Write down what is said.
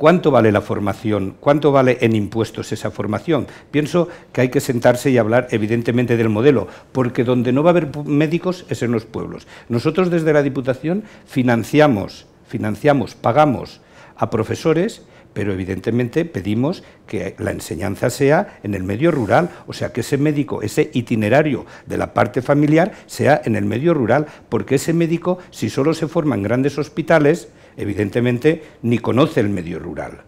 ¿Cuánto vale la formación? ¿Cuánto vale en impuestos esa formación? Pienso que hay que sentarse y hablar evidentemente del modelo, porque donde no va a haber médicos es en los pueblos. Nosotros desde la Diputación financiamos, financiamos, pagamos a profesores pero evidentemente pedimos que la enseñanza sea en el medio rural, o sea, que ese médico, ese itinerario de la parte familiar sea en el medio rural, porque ese médico, si solo se forma en grandes hospitales, evidentemente ni conoce el medio rural.